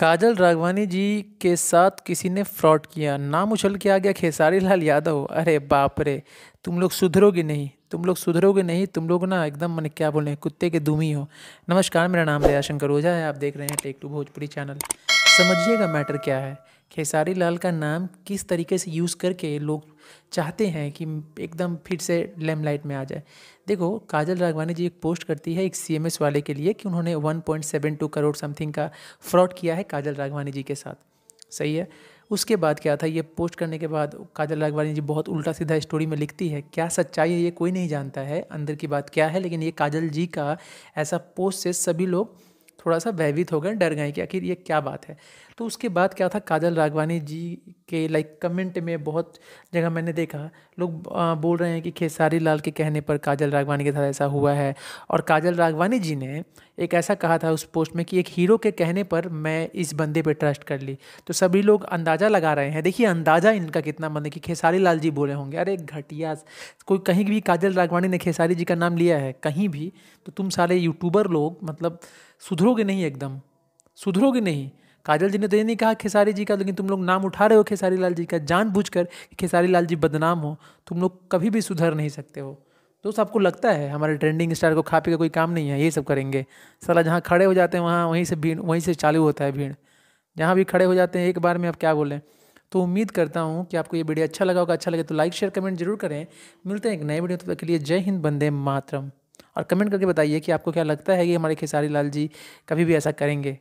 काजल राघवानी जी के साथ किसी ने फ्रॉड किया नाम उछल के आ गया खेसारी लाल यादव अरे बाप रे तुम लोग सुधरोगे नहीं तुम लोग सुधरोगे नहीं तुम लोग ना एकदम मैंने क्या बोले कुत्ते के दुमी हो नमस्कार मेरा नाम रयाशंकर ओझा है आप देख रहे हैं टेक टू भोजपुरी चैनल समझिएगा मैटर क्या है खेसारी लाल का नाम किस तरीके से यूज़ करके लोग चाहते हैं कि एकदम फिर से लेमलाइट में आ जाए देखो काजल राघवानी जी एक पोस्ट करती है एक सीएमएस वाले के लिए कि उन्होंने 1.72 करोड़ समथिंग का फ्रॉड किया है काजल राघवानी जी के साथ सही है उसके बाद क्या था ये पोस्ट करने के बाद काजल राघवानी जी बहुत उल्टा सीधा स्टोरी में लिखती है क्या सच्चाई है ये कोई नहीं जानता है अंदर की बात क्या है लेकिन ये काजल जी का ऐसा पोस्ट से सभी लोग थोड़ा सा भयभीत हो गए डर गए कि आखिर ये क्या बात है तो उसके बाद क्या था काजल राघवानी जी के लाइक कमेंट में बहुत जगह मैंने देखा लोग बोल रहे हैं कि खेसारी लाल के कहने पर काजल राघवानी के साथ ऐसा हुआ है और काजल राघवानी जी ने एक ऐसा कहा था उस पोस्ट में कि एक हीरो के कहने पर मैं इस बंदे पे ट्रस्ट कर ली तो सभी लोग अंदाज़ा लगा रहे हैं देखिए अंदाज़ा इनका कितना मन है कि खेसारी लाल जी बोले होंगे अरे घटिया कोई कहीं भी काजल राघवानी ने खेसारी जी का नाम लिया है कहीं भी तो तुम सारे यूट्यूबर लोग मतलब सुधरोगे नहीं एकदम सुधरोगे नहीं काजल जी ने तो ये नहीं कहा खेसारी जी का लेकिन तुम लोग नाम उठा रहे हो खेसारी लाल जी का जानबूझकर कि खेसारी लाल जी बदनाम हो तुम लोग कभी भी सुधर नहीं सकते हो दोस्त तो आपको लगता है हमारे ट्रेंडिंग स्टार को खा पी का कोई काम नहीं है यही सब करेंगे सला जहाँ खड़े हो जाते हैं वहाँ वहीं से भीड़ वहीं से चालू होता है भीड़ जहाँ भी खड़े हो जाते हैं एक बार में आप क्या बोलें तो उम्मीद करता हूँ कि आपको ये वीडियो अच्छा लगा होगा अच्छा लगे तो लाइक शेयर कमेंट जरूर करें मिलते हैं एक नए वीडियो तब तो तक के लिए जय हिंद बंदे मातरम और कमेंट करके बताइए कि आपको क्या लगता है कि हमारे खेसारी लाल जी कभी भी ऐसा करेंगे